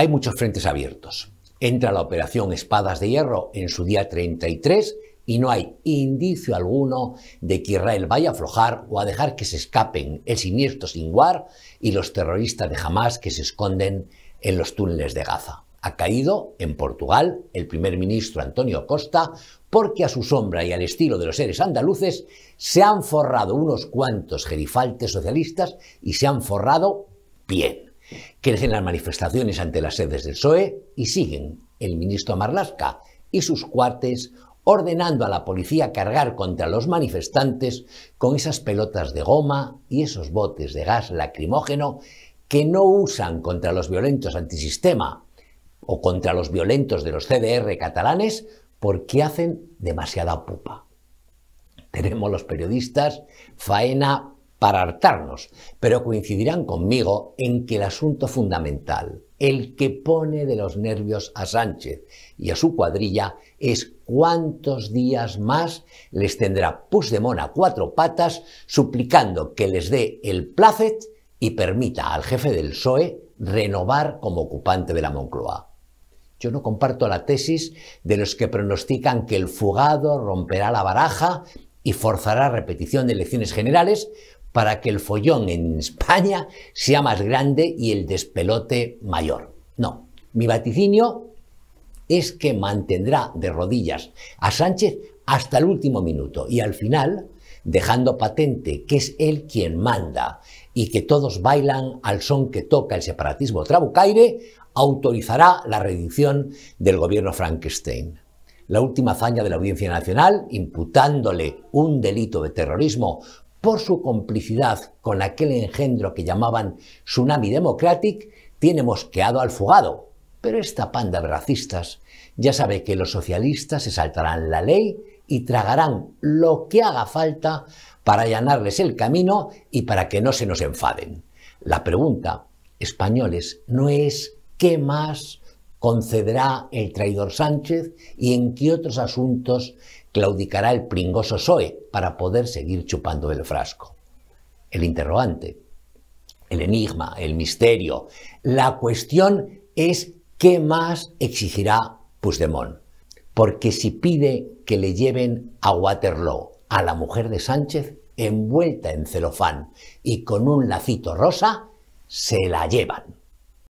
Hay muchos frentes abiertos. Entra la operación Espadas de Hierro en su día 33 y no hay indicio alguno de que Israel vaya a aflojar o a dejar que se escapen el siniestro Singuar y los terroristas de Hamas que se esconden en los túneles de Gaza. Ha caído en Portugal el primer ministro Antonio Costa porque a su sombra y al estilo de los seres andaluces se han forrado unos cuantos gerifaltes socialistas y se han forrado bien. Crecen las manifestaciones ante las sedes del SOE y siguen el ministro Marlasca y sus cuartes ordenando a la policía cargar contra los manifestantes con esas pelotas de goma y esos botes de gas lacrimógeno que no usan contra los violentos antisistema o contra los violentos de los CDR catalanes porque hacen demasiada pupa. Tenemos los periodistas faena para hartarnos, pero coincidirán conmigo en que el asunto fundamental, el que pone de los nervios a Sánchez y a su cuadrilla, es cuántos días más les tendrá Puigdemont a cuatro patas suplicando que les dé el placet y permita al jefe del PSOE renovar como ocupante de la Moncloa. Yo no comparto la tesis de los que pronostican que el fugado romperá la baraja y forzará repetición de elecciones generales para que el follón en España sea más grande y el despelote mayor. No, mi vaticinio es que mantendrá de rodillas a Sánchez hasta el último minuto y al final, dejando patente que es él quien manda y que todos bailan al son que toca el separatismo trabucaire, autorizará la reedición del gobierno Frankenstein la última hazaña de la Audiencia Nacional, imputándole un delito de terrorismo por su complicidad con aquel engendro que llamaban Tsunami Democratic, tiene mosqueado al fugado. Pero esta panda de racistas ya sabe que los socialistas se saltarán la ley y tragarán lo que haga falta para allanarles el camino y para que no se nos enfaden. La pregunta, españoles, no es ¿qué más? concederá el traidor Sánchez y en qué otros asuntos claudicará el pringoso Soe para poder seguir chupando el frasco. El interrogante, el enigma, el misterio, la cuestión es qué más exigirá Puigdemont. Porque si pide que le lleven a Waterloo a la mujer de Sánchez envuelta en celofán y con un lacito rosa, se la llevan.